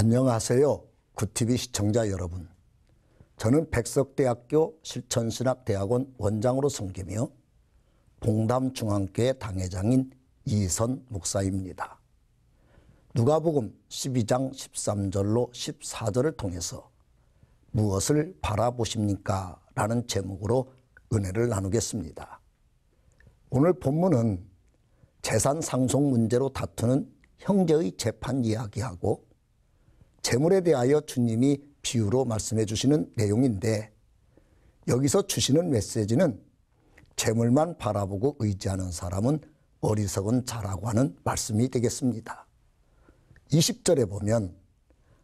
안녕하세요. 구티비 시청자 여러분. 저는 백석대학교 실천신학대학원 원장으로 섬기며 봉담중앙교회 당회장인 이선 목사입니다. 누가복음 12장 13절로 14절을 통해서 무엇을 바라보십니까? 라는 제목으로 은혜를 나누겠습니다. 오늘 본문은 재산 상속 문제로 다투는 형제의 재판 이야기하고 재물에 대하여 주님이 비유로 말씀해 주시는 내용인데 여기서 주시는 메시지는 재물만 바라보고 의지하는 사람은 어리석은 자라고 하는 말씀이 되겠습니다. 20절에 보면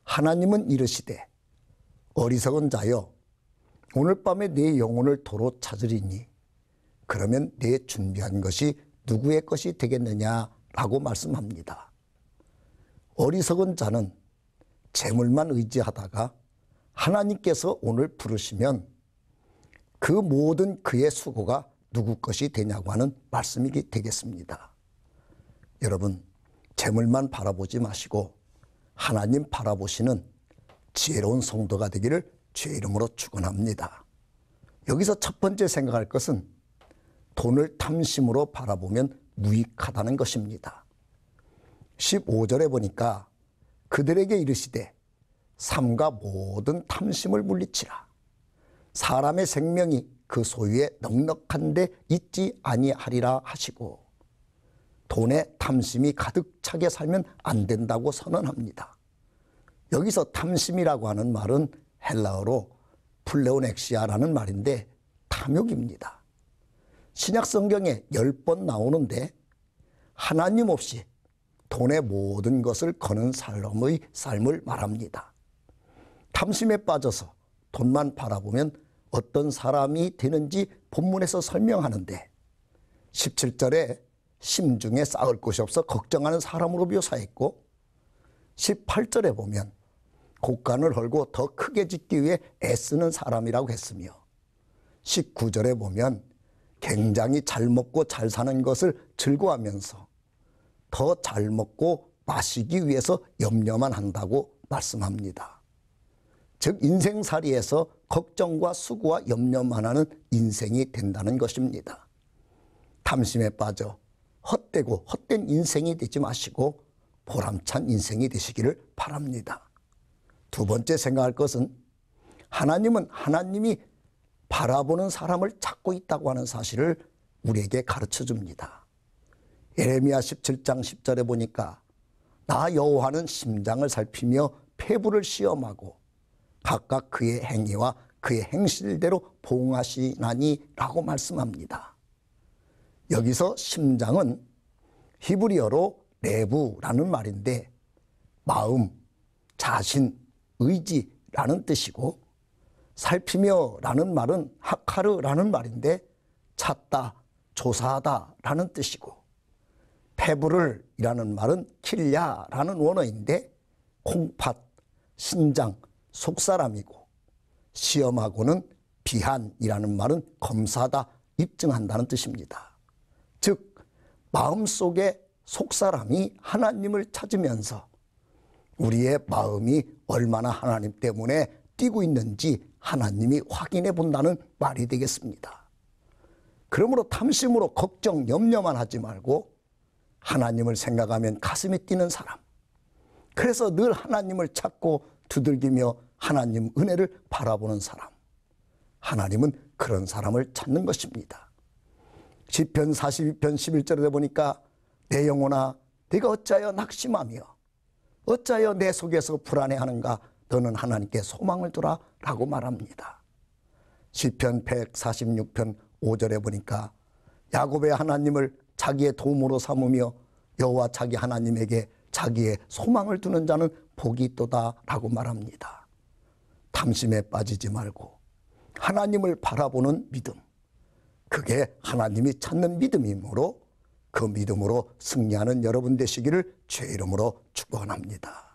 하나님은 이르시되 어리석은 자여 오늘 밤에 내 영혼을 도로 찾으리니 그러면 내 준비한 것이 누구의 것이 되겠느냐라고 말씀합니다. 어리석은 자는 재물만 의지하다가 하나님께서 오늘 부르시면 그 모든 그의 수고가 누구 것이 되냐고 하는 말씀이 되겠습니다. 여러분, 재물만 바라보지 마시고 하나님 바라보시는 지혜로운 성도가 되기를 주의 이름으로 축원합니다. 여기서 첫 번째 생각할 것은 돈을 탐심으로 바라보면 무익하다는 것입니다. 15절에 보니까 그들에게 이르시되 삶과 모든 탐심을 물리치라. 사람의 생명이 그 소유에 넉넉한데 있지 아니하리라 하시고 돈에 탐심이 가득 차게 살면 안 된다고 선언합니다. 여기서 탐심이라고 하는 말은 헬라어로 플레오넥시아라는 말인데 탐욕입니다. 신약 성경에 열 번 나오는데 하나님 없이 돈의 모든 것을 거는 사람의 삶을 말합니다. 탐심에 빠져서 돈만 바라보면 어떤 사람이 되는지 본문에서 설명하는데 17절에 심중에 쌓을 곳이 없어 걱정하는 사람으로 묘사했고 18절에 보면 곡간을 헐고 더 크게 짓기 위해 애쓰는 사람이라고 했으며 19절에 보면 굉장히 잘 먹고 잘 사는 것을 즐거워하면서 더잘 먹고 마시기 위해서 염려만 한다고 말씀합니다. 즉 인생살이에서 걱정과 수고와 염려만 하는 인생이 된다는 것입니다. 탐심에 빠져 헛되고 헛된 인생이 되지 마시고 보람찬 인생이 되시기를 바랍니다. 두 번째 생각할 것은 하나님은 하나님이 바라보는 사람을 찾고 있다고 하는 사실을 우리에게 가르쳐 줍니다. 예레미야 17장 10절에 보니까 나 여호와는 심장을 살피며 폐부를 시험하고 각각 그의 행위와 그의 행실대로 봉하시나니라고 말씀합니다. 여기서 심장은 히브리어로 내부라는 말인데 마음, 자신, 의지라는 뜻이고 살피며라는 말은 하카르라는 말인데 찾다, 조사하다라는 뜻이고 해부를이라는 말은 킬야라는 원어인데 콩팥, 신장, 속사람이고 시험하고는 비한이라는 말은 검사다, 입증한다는 뜻입니다. 즉 마음속에 속사람이 하나님을 찾으면서 우리의 마음이 얼마나 하나님 때문에 뛰고 있는지 하나님이 확인해 본다는 말이 되겠습니다. 그러므로 탐심으로 걱정, 염려만 하지 말고 하나님을 생각하면 가슴이 뛰는 사람. 그래서 늘 하나님을 찾고 두들기며 하나님 은혜를 바라보는 사람. 하나님은 그런 사람을 찾는 것입니다. 시편 42편 11절에 보니까 내 영혼아 내가 어찌하여 낙심하며 어찌하여 내 속에서 불안해하는가 너는 하나님께 소망을 두라 라고 말합니다. 시편 146편 5절에 보니까 야곱의 하나님을 자기의 도움으로 삼으며 여호와 자기 하나님에게 자기의 소망을 두는 자는 복이 또다라고 말합니다. 탐심에 빠지지 말고 하나님을 바라보는 믿음. 그게 하나님이 찾는 믿음이므로 그 믿음으로 승리하는 여러분 되시기를 죄 이름으로 축원합니다.